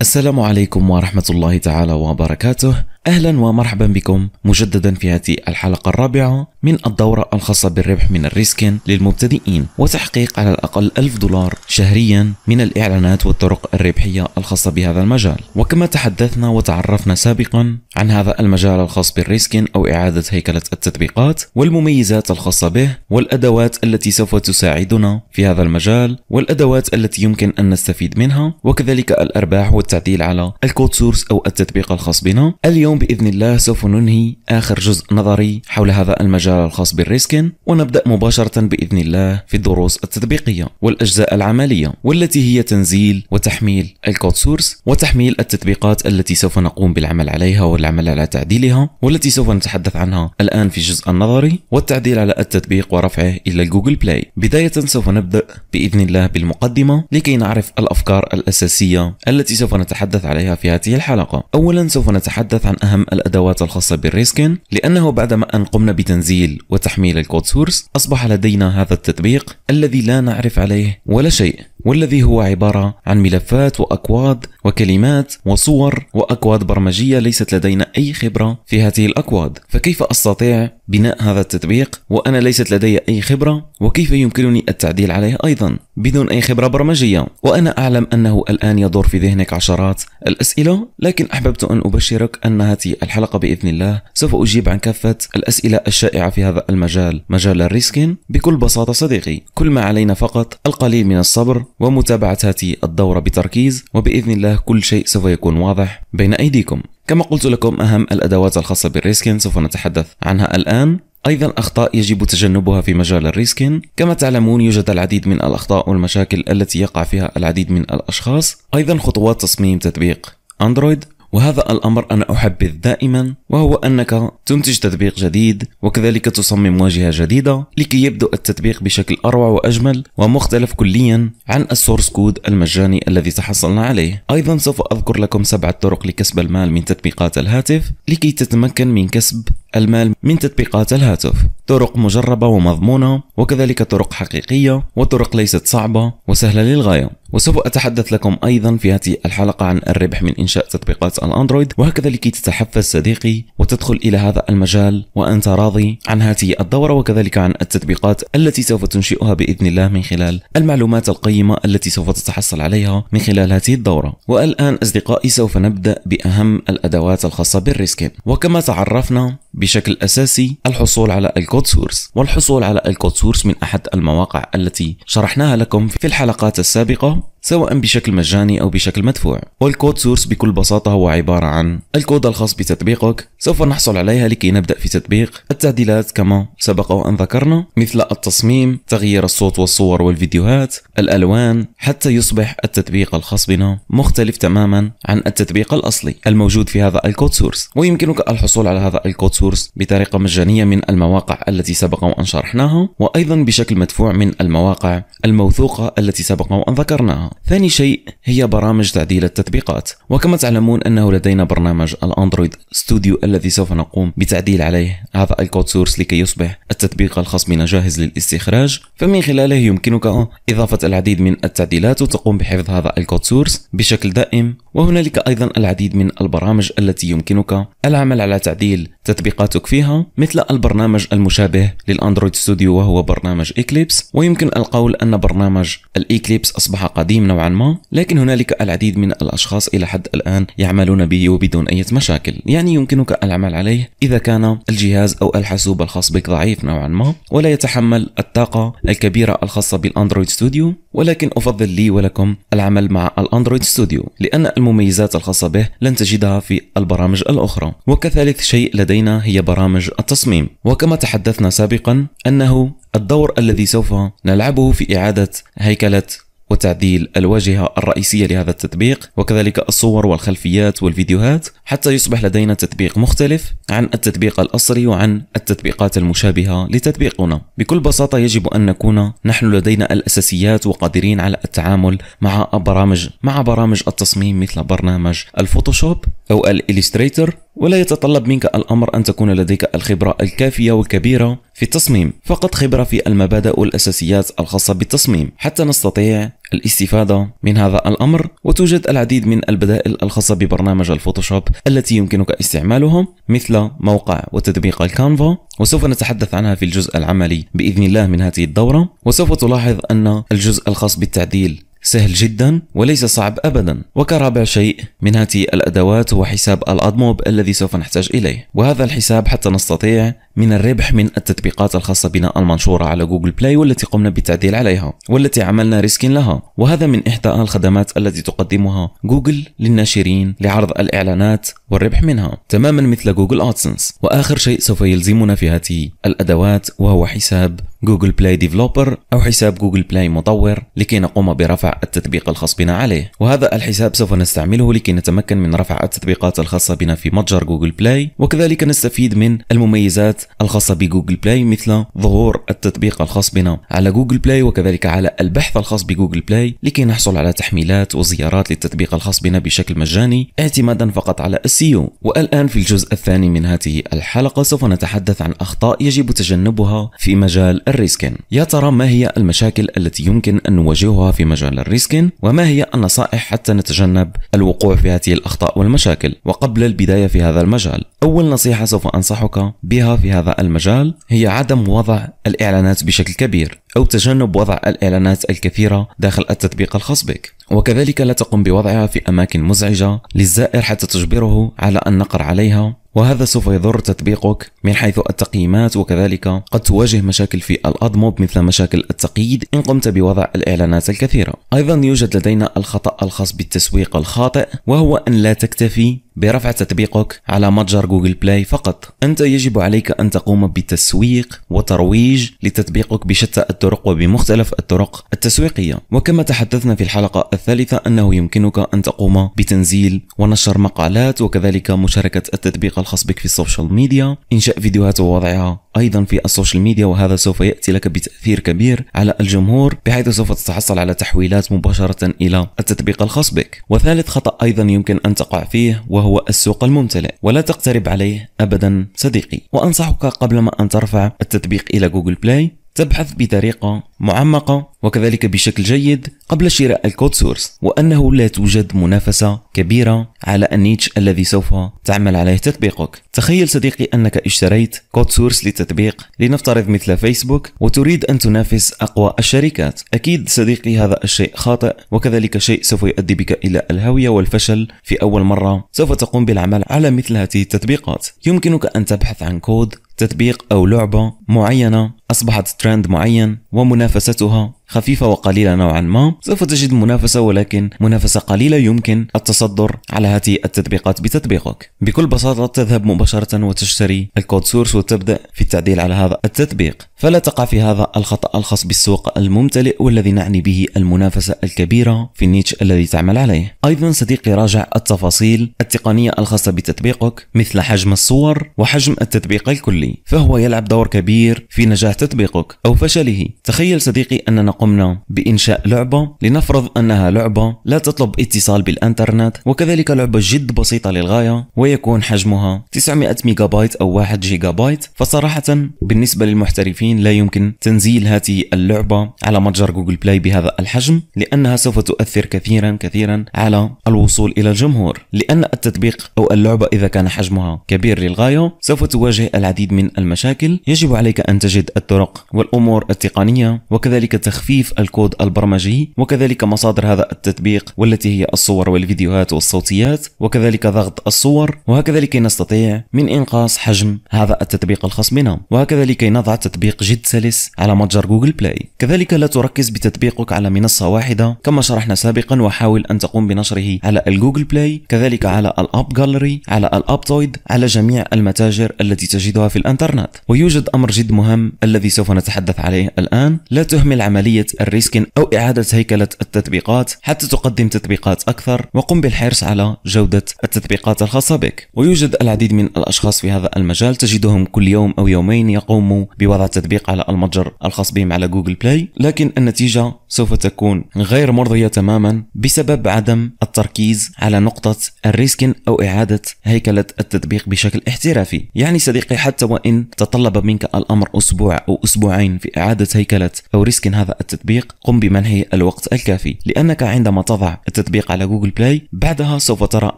السلام عليكم ورحمة الله تعالى وبركاته أهلا ومرحبا بكم مجددا في هذه الحلقة الرابعة من الدورة الخاصة بالربح من الريسكن للمبتدئين وتحقيق على الأقل 1000 دولار شهريا من الإعلانات والطرق الربحية الخاصة بهذا المجال وكما تحدثنا وتعرفنا سابقا عن هذا المجال الخاص بالريسكن أو إعادة هيكلة التطبيقات والمميزات الخاصة به والأدوات التي سوف تساعدنا في هذا المجال والأدوات التي يمكن أن نستفيد منها وكذلك الأرباح والتعديل على الكود سورس أو التطبيق الخاص بنا اليوم بإذن الله سوف ننهي آخر جزء نظري حول هذا المجال الخاص بالريسكن ونبدأ مباشرة بإذن الله في الدروس التطبيقية والأجزاء العملية والتي هي تنزيل وتحميل الكود سورس وتحميل التطبيقات التي سوف نقوم بالعمل عليها والعمل على تعديلها والتي سوف نتحدث عنها الآن في الجزء النظري والتعديل على التطبيق ورفعه إلى جوجل بلاي بداية سوف نبدأ بإذن الله بالمقدمة لكي نعرف الأفكار الأساسية التي سوف نتحدث عليها في هذه الحلقة أولا سوف نتحدث عن أهم الأدوات الخاصة بالريسكن لأنه بعدما أن قمنا بتنزيل وتحميل الكود سورس أصبح لدينا هذا التطبيق الذي لا نعرف عليه ولا شيء والذي هو عبارة عن ملفات وأكواد وكلمات وصور وأكواد برمجية ليست لدينا أي خبرة في هذه الأكواد فكيف أستطيع بناء هذا التطبيق وأنا ليست لدي أي خبرة وكيف يمكنني التعديل عليه أيضا بدون أي خبرة برمجية وأنا أعلم أنه الآن يدور في ذهنك عشرات الأسئلة لكن أحببت أن أبشرك أن هذه الحلقة بإذن الله سوف أجيب عن كافة الأسئلة الشائعة في هذا المجال مجال الريسكين بكل بساطة صديقي كل ما علينا فقط القليل من الصبر ومتابعة هذه الدورة بتركيز وبإذن الله الله كل شيء سوف يكون واضح بين أيديكم كما قلت لكم أهم الأدوات الخاصة بالريسكين سوف نتحدث عنها الآن أيضا أخطاء يجب تجنبها في مجال الريسكين كما تعلمون يوجد العديد من الأخطاء والمشاكل التي يقع فيها العديد من الأشخاص أيضا خطوات تصميم تطبيق أندرويد وهذا الأمر أنا أحبذ دائما وهو أنك تنتج تطبيق جديد وكذلك تصمم واجهة جديدة لكي يبدو التطبيق بشكل أروع وأجمل ومختلف كليا عن السورس كود المجاني الذي تحصلنا عليه أيضا سوف أذكر لكم سبعة طرق لكسب المال من تطبيقات الهاتف لكي تتمكن من كسب المال من تطبيقات الهاتف طرق مجربة ومضمونة وكذلك طرق حقيقية وطرق ليست صعبة وسهلة للغاية وسوف أتحدث لكم أيضا في هذه الحلقة عن الربح من إنشاء تطبيقات الأندرويد وهكذا لكي تتحفز صديقي وتدخل إلى هذا المجال وأنت راضي عن هذه الدورة وكذلك عن التطبيقات التي سوف تنشئها بإذن الله من خلال المعلومات القيمة التي سوف تتحصل عليها من خلال هذه الدورة والآن أصدقائي سوف نبدأ بأهم الأدوات الخاصة بالريسكين وكما تعرفنا بشكل أساسي الحصول على الكود سورس والحصول على الكود سورس من أحد المواقع التي شرحناها لكم في الحلقات السابقة um, سواء بشكل مجاني أو بشكل مدفوع والكود سورس بكل بساطة هو عبارة عن الكود الخاص بتطبيقك سوف نحصل عليها لكي نبدأ في تطبيق التعديلات كما سبق وأن ذكرنا مثل التصميم تغيير الصوت والصور والفيديوهات الألوان حتى يصبح التطبيق الخاص بنا مختلف تماما عن التطبيق الأصلي الموجود في هذا الكود سورس ويمكنك الحصول على هذا الكود سورس بطريقة مجانية من المواقع التي سبق وأن شرحناها وأيضا بشكل مدفوع من المواقع الموثوقة التي سبق وأن ذكرناها ثاني شيء هي برامج تعديل التطبيقات وكما تعلمون أنه لدينا برنامج الأندرويد ستوديو الذي سوف نقوم بتعديل عليه هذا الكود سورس لكي يصبح التطبيق الخاص بنا جاهز للاستخراج فمن خلاله يمكنك إضافة العديد من التعديلات وتقوم بحفظ هذا الكود سورس بشكل دائم وهنالك أيضا العديد من البرامج التي يمكنك العمل على تعديل تطبيقاتك فيها مثل البرنامج المشابه للأندرويد ستوديو وهو برنامج إكليبس ويمكن القول أن برنامج الإكليبس أصبح قديم نوعا ما لكن هنالك العديد من الأشخاص إلى حد الآن يعملون به وبدون أي مشاكل يعني يمكنك العمل عليه إذا كان الجهاز أو الحاسوب الخاص بك ضعيف نوعا ما ولا يتحمل الطاقة الكبيرة الخاصة بالأندرويد ستوديو ولكن أفضل لي ولكم العمل مع الأندرويد ستوديو لأن المميزات الخاصة به لن تجدها في البرامج الأخرى وكثالث شيء لدينا هي برامج التصميم وكما تحدثنا سابقا أنه الدور الذي سوف نلعبه في إعادة هيكلة وتعديل الواجهة الرئيسية لهذا التطبيق وكذلك الصور والخلفيات والفيديوهات حتى يصبح لدينا تطبيق مختلف عن التطبيق الأصلي وعن التطبيقات المشابهة لتطبيقنا بكل بساطة يجب أن نكون نحن لدينا الأساسيات وقادرين على التعامل مع برامج مع برامج التصميم مثل برنامج الفوتوشوب أو الإليستريتر ولا يتطلب منك الأمر أن تكون لديك الخبرة الكافية والكبيرة في التصميم فقط خبرة في المبادئ والأساسيات الخاصة بالتصميم حتى نستطيع الاستفادة من هذا الأمر وتوجد العديد من البدائل الخاصة ببرنامج الفوتوشوب التي يمكنك استعمالها مثل موقع وتطبيق الكانفا وسوف نتحدث عنها في الجزء العملي بإذن الله من هذه الدورة وسوف تلاحظ أن الجزء الخاص بالتعديل سهل جدا وليس صعب أبدا وكرابع شيء من هذه الأدوات هو حساب الأدموب الذي سوف نحتاج إليه وهذا الحساب حتى نستطيع من الربح من التطبيقات الخاصة بنا المنشورة على جوجل بلاي والتي قمنا بالتعديل عليها والتي عملنا ريسك لها وهذا من إحدى الخدمات التي تقدمها جوجل للناشرين لعرض الإعلانات والربح منها تماما مثل جوجل أدسنس وآخر شيء سوف يلزمنا في هذه الأدوات وهو حساب جوجل بلاي ديفلوبر أو حساب جوجل بلاي مطور لكي نقوم برفع التطبيق الخاص بنا عليه وهذا الحساب سوف نستعمله لكي نتمكن من رفع التطبيقات الخاصة بنا في متجر جوجل بلاي وكذلك نستفيد من المميزات الخاصة بجوجل بلاي مثل ظهور التطبيق الخاص بنا على جوجل بلاي وكذلك على البحث الخاص بجوجل بلاي لكي نحصل على تحميلات وزيارات للتطبيق الخاص بنا بشكل مجاني اعتمادا فقط على السيو والآن في الجزء الثاني من هذه الحلقة سوف نتحدث عن أخطاء يجب تجنبها في مجال الريسكن يا ترى ما هي المشاكل التي يمكن أن نواجهها في مجال الريسكن وما هي النصائح حتى نتجنب الوقوع في هذه الأخطاء والمشاكل وقبل البداية في هذا المجال أول نصيحة سوف أنصحك بها في هذا المجال هي عدم وضع الإعلانات بشكل كبير أو تجنب وضع الإعلانات الكثيرة داخل التطبيق الخاص بك وكذلك لا تقم بوضعها في أماكن مزعجة للزائر حتى تجبره على النقر عليها وهذا سوف يضر تطبيقك من حيث التقييمات وكذلك قد تواجه مشاكل في الأدموب مثل مشاكل التقييد إن قمت بوضع الإعلانات الكثيرة أيضا يوجد لدينا الخطأ الخاص بالتسويق الخاطئ وهو أن لا تكتفي برفع تطبيقك على متجر جوجل بلاي فقط أنت يجب عليك أن تقوم بتسويق وترويج لتطبيقك بشتى الطرق وبمختلف الطرق التسويقية وكما تحدثنا في الحلقة الثالثة أنه يمكنك أن تقوم بتنزيل ونشر مقالات وكذلك مشاركة التطبيق الخاص بك في السوشيال ميديا إنشاء فيديوهات ووضعها أيضا في السوشيال ميديا وهذا سوف يأتي لك بتأثير كبير على الجمهور بحيث سوف تتحصل على تحويلات مباشرة إلى التطبيق الخاص بك وثالث خطأ أيضا يمكن أن تقع فيه وهو السوق الممتلئ ولا تقترب عليه أبدا صديقي وأنصحك قبل ما أن ترفع التطبيق إلى جوجل بلاي تبحث بطريقة معمقة وكذلك بشكل جيد قبل شراء الكود سورس وأنه لا توجد منافسة كبيرة على النيتش الذي سوف تعمل عليه تطبيقك تخيل صديقي أنك اشتريت كود سورس لتطبيق لنفترض مثل فيسبوك وتريد أن تنافس أقوى الشركات أكيد صديقي هذا الشيء خاطئ وكذلك شيء سوف يؤدي بك إلى الهوية والفشل في أول مرة سوف تقوم بالعمل على مثل هذه التطبيقات يمكنك أن تبحث عن كود تطبيق أو لعبة معينة أصبحت ترند معين ومنافستها خفيفة وقليلة نوعا ما سوف تجد منافسة ولكن منافسة قليلة يمكن التصدر على هذه التطبيقات بتطبيقك بكل بساطة تذهب مباشرة وتشتري الكود سورس وتبدأ في التعديل على هذا التطبيق فلا تقع في هذا الخطأ الخاص بالسوق الممتلئ والذي نعني به المنافسة الكبيرة في النيتش الذي تعمل عليه أيضا صديقي راجع التفاصيل التقنية الخاصة بتطبيقك مثل حجم الصور وحجم التطبيق الكلي فهو يلعب دور كبير في نجاح تطبيقك أو فشله تخيل صديقي أننا قمنا بإنشاء لعبة لنفرض أنها لعبة لا تطلب اتصال بالإنترنت وكذلك لعبة جد بسيطة للغاية ويكون حجمها 900 ميجا بايت أو 1 جيجا بايت فصراحة بالنسبة للمحترفين لا يمكن تنزيل هذه اللعبة على متجر جوجل بلاي بهذا الحجم لأنها سوف تؤثر كثيرا كثيرا على الوصول إلى الجمهور لأن التطبيق أو اللعبة إذا كان حجمها كبير للغاية سوف تواجه العديد من المشاكل يجب عليك أن تجد الطرق والأمور التقنية الإلكترونية وكذلك تخفيف الكود البرمجي وكذلك مصادر هذا التطبيق والتي هي الصور والفيديوهات والصوتيات وكذلك ضغط الصور وهكذا لكي نستطيع من إنقاص حجم هذا التطبيق الخاص بنا وهكذا لكي نضع تطبيق جد سلس على متجر جوجل بلاي كذلك لا تركز بتطبيقك على منصة واحدة كما شرحنا سابقا وحاول أن تقوم بنشره على الجوجل بلاي كذلك على الأب جالري على الأب تويد على جميع المتاجر التي تجدها في الإنترنت ويوجد أمر جد مهم الذي سوف نتحدث عليه الآن الآن لا تهمل عملية الريسكن أو إعادة هيكلة التطبيقات حتى تقدم تطبيقات أكثر وقم بالحرص على جودة التطبيقات الخاصة بك ويوجد العديد من الأشخاص في هذا المجال تجدهم كل يوم أو يومين يقوموا بوضع تطبيق على المتجر الخاص بهم على جوجل بلاي لكن النتيجة سوف تكون غير مرضية تماما بسبب عدم التركيز على نقطة الريسكن أو إعادة هيكلة التطبيق بشكل احترافي يعني صديقي حتى وإن تطلب منك الأمر أسبوع أو أسبوعين في إعادة هيكلة هيكلت أو ريسك هذا التطبيق قم بمنحه الوقت الكافي لأنك عندما تضع التطبيق على جوجل بلاي بعدها سوف ترى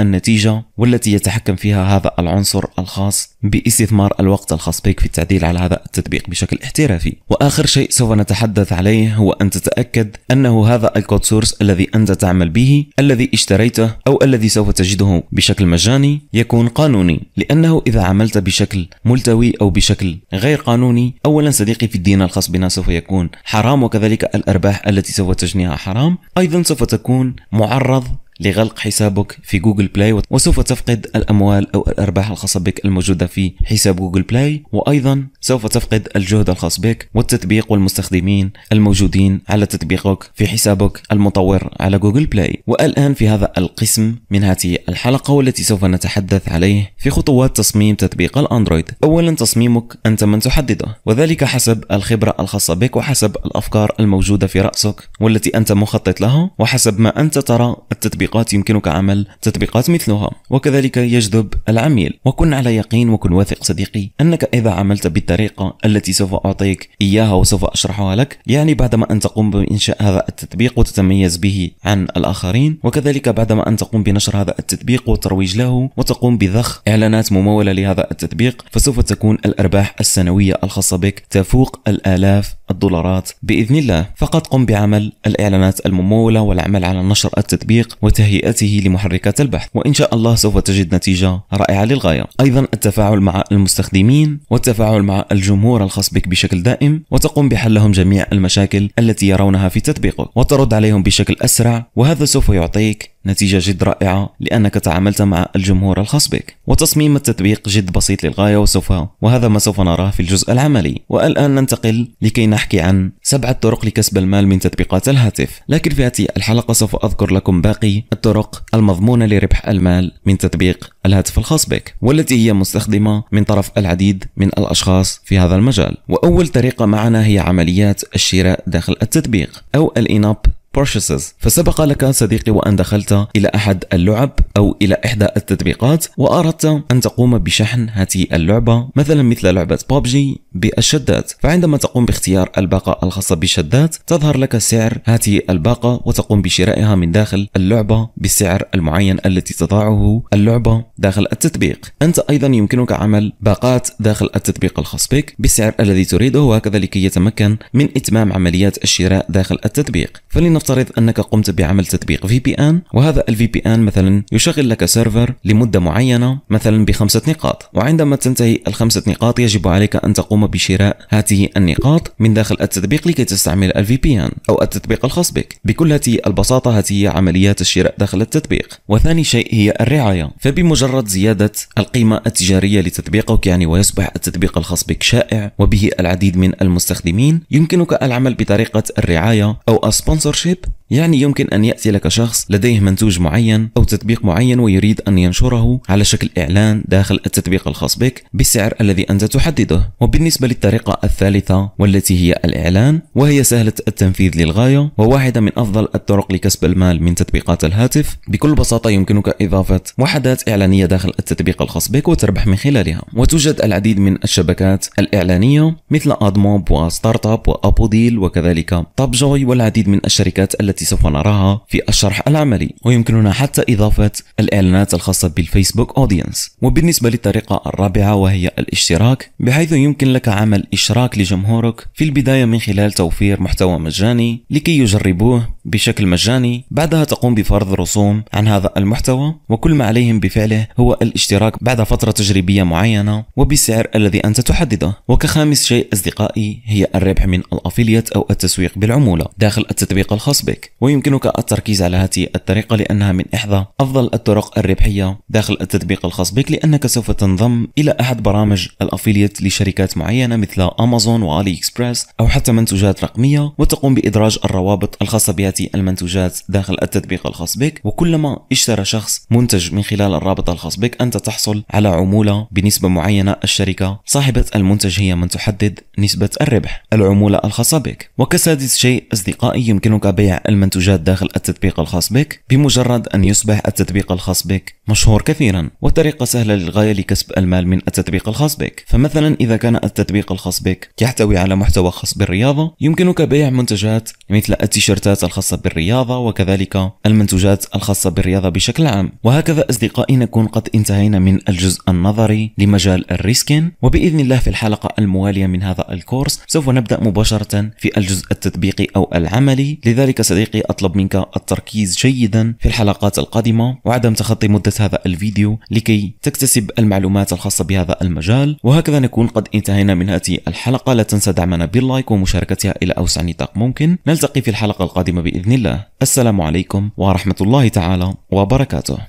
النتيجة والتي يتحكم فيها هذا العنصر الخاص باستثمار الوقت الخاص بك في التعديل على هذا التطبيق بشكل احترافي وآخر شيء سوف نتحدث عليه هو أن تتأكد أنه هذا الكود سورس الذي أنت تعمل به الذي اشتريته أو الذي سوف تجده بشكل مجاني يكون قانوني لأنه إذا عملت بشكل ملتوي أو بشكل غير قانوني أولا صديقي في الدين الخاص بنا سوف سيكون حرام وكذلك الأرباح التي سوف تجنيها حرام أيضا سوف تكون معرض لغلق حسابك في جوجل بلاي وسوف تفقد الأموال أو الأرباح الخاصة بك الموجودة في حساب جوجل بلاي وأيضا سوف تفقد الجهد الخاص بك والتطبيق والمستخدمين الموجودين على تطبيقك في حسابك المطور على جوجل بلاي والآن في هذا القسم من هذه الحلقة والتي سوف نتحدث عليه في خطوات تصميم تطبيق الأندرويد أولا تصميمك أنت من تحدده وذلك حسب الخبرة الخاصة بك وحسب الأفكار الموجودة في رأسك والتي أنت مخطط لها وحسب ما أنت ترى التطبيق تطبيقات يمكنك عمل تطبيقات مثلها وكذلك يجذب العميل وكن على يقين وكن واثق صديقي أنك إذا عملت بالطريقة التي سوف أعطيك إياها وسوف أشرحها لك يعني بعدما أن تقوم بإنشاء هذا التطبيق وتتميز به عن الآخرين وكذلك بعدما أن تقوم بنشر هذا التطبيق والترويج له وتقوم بضخ إعلانات ممولة لهذا التطبيق فسوف تكون الأرباح السنوية الخاصة بك تفوق الآلاف الدولارات بإذن الله فقط قم بعمل الإعلانات الممولة والعمل على نشر التطبيق وت وتهيئته لمحركات البحث وإن شاء الله سوف تجد نتيجة رائعة للغاية أيضا التفاعل مع المستخدمين والتفاعل مع الجمهور الخاص بك بشكل دائم وتقوم بحل لهم جميع المشاكل التي يرونها في تطبيقك وترد عليهم بشكل أسرع وهذا سوف يعطيك نتيجة جد رائعة لأنك تعاملت مع الجمهور الخاص بك وتصميم التطبيق جد بسيط للغاية وسوف وهذا ما سوف نراه في الجزء العملي والآن ننتقل لكي نحكي عن سبعة طرق لكسب المال من تطبيقات الهاتف لكن في هذه الحلقة سوف أذكر لكم باقي الطرق المضمونة لربح المال من تطبيق الهاتف الخاص بك والتي هي مستخدمة من طرف العديد من الأشخاص في هذا المجال وأول طريقة معنا هي عمليات الشراء داخل التطبيق أو الإناب purchases فسبق لك صديقي وأن دخلت إلى أحد اللعب أو إلى إحدى التطبيقات وأردت أن تقوم بشحن هذه اللعبة مثلا مثل لعبة بوبجي بالشدات فعندما تقوم باختيار الباقة الخاصة بالشدات تظهر لك سعر هذه الباقة وتقوم بشرائها من داخل اللعبة بالسعر المعين التي تضعه اللعبة داخل التطبيق أنت أيضا يمكنك عمل باقات داخل التطبيق الخاص بك بالسعر الذي تريده وهكذا لكي يتمكن من إتمام عمليات الشراء داخل التطبيق فلن لنفترض انك قمت بعمل تطبيق في بي ان وهذا الفي بي ان مثلا يشغل لك سيرفر لمده معينه مثلا بخمسه نقاط وعندما تنتهي الخمسه نقاط يجب عليك ان تقوم بشراء هذه النقاط من داخل التطبيق لكي تستعمل الفي بي ان او التطبيق الخاص بك بكل هذه البساطه هذه هي عمليات الشراء داخل التطبيق وثاني شيء هي الرعايه فبمجرد زياده القيمه التجاريه لتطبيقك يعني ويصبح التطبيق الخاص بك شائع وبه العديد من المستخدمين يمكنك العمل بطريقه الرعايه او السبونسرشيب ship يعني يمكن أن يأتي لك شخص لديه منتوج معين أو تطبيق معين ويريد أن ينشره على شكل إعلان داخل التطبيق الخاص بك بالسعر الذي أنت تحدده وبالنسبة للطريقة الثالثة والتي هي الإعلان وهي سهلة التنفيذ للغاية وواحدة من أفضل الطرق لكسب المال من تطبيقات الهاتف بكل بساطة يمكنك إضافة وحدات إعلانية داخل التطبيق الخاص بك وتربح من خلالها وتوجد العديد من الشبكات الإعلانية مثل أدموب وستارت أب وأبوديل وكذلك طاب جوي والعديد من الشركات التي التي سوف نراها في الشرح العملي ويمكننا حتى إضافة الإعلانات الخاصة بالفيسبوك أودينس وبالنسبة للطريقة الرابعة وهي الاشتراك بحيث يمكن لك عمل إشراك لجمهورك في البداية من خلال توفير محتوى مجاني لكي يجربوه بشكل مجاني بعدها تقوم بفرض رسوم عن هذا المحتوى وكل ما عليهم بفعله هو الاشتراك بعد فترة تجريبية معينة وبسعر الذي أنت تحدده وكخامس شيء أصدقائي هي الربح من الأفيليت أو التسويق بالعمولة داخل التطبيق الخاص بك ويمكنك التركيز على هذه الطريقة لأنها من إحدى أفضل الطرق الربحية داخل التطبيق الخاص بك لأنك سوف تنضم إلى أحد برامج الأفيليت لشركات معينة مثل أمازون وآلي إكسبرس أو حتى منتجات رقمية وتقوم بإدراج الروابط الخاصة بها المنتوجات داخل التطبيق الخاص بك وكلما اشترى شخص منتج من خلال الرابط الخاص بك أنت تحصل على عمولة بنسبة معينة الشركة صاحبة المنتج هي من تحدد نسبة الربح العمولة الخاصة بك وكسادس شيء أصدقائي يمكنك بيع المنتوجات داخل التطبيق الخاص بك بمجرد أن يصبح التطبيق الخاص بك مشهور كثيرا وطريقة سهلة للغاية لكسب المال من التطبيق الخاص بك فمثلا إذا كان التطبيق الخاص بك يحتوي على محتوى خاص بالرياضة يمكنك بيع منتجات مثل التيشيرتات الخاصة بالرياضة وكذلك المنتجات الخاصة بالرياضة بشكل عام وهكذا أصدقائي نكون قد انتهينا من الجزء النظري لمجال الريسكين وبإذن الله في الحلقة الموالية من هذا الكورس سوف نبدأ مباشرة في الجزء التطبيقي أو العملي لذلك صديقي أطلب منك التركيز جيدا في الحلقات القادمة وعدم تخطي مدة هذا الفيديو لكي تكتسب المعلومات الخاصة بهذا المجال وهكذا نكون قد انتهينا من هذه الحلقة لا تنسى دعمنا باللايك ومشاركتها إلى أوسع نطاق ممكن نلتقي في الحلقة القادمة بإذن الله السلام عليكم ورحمة الله تعالى وبركاته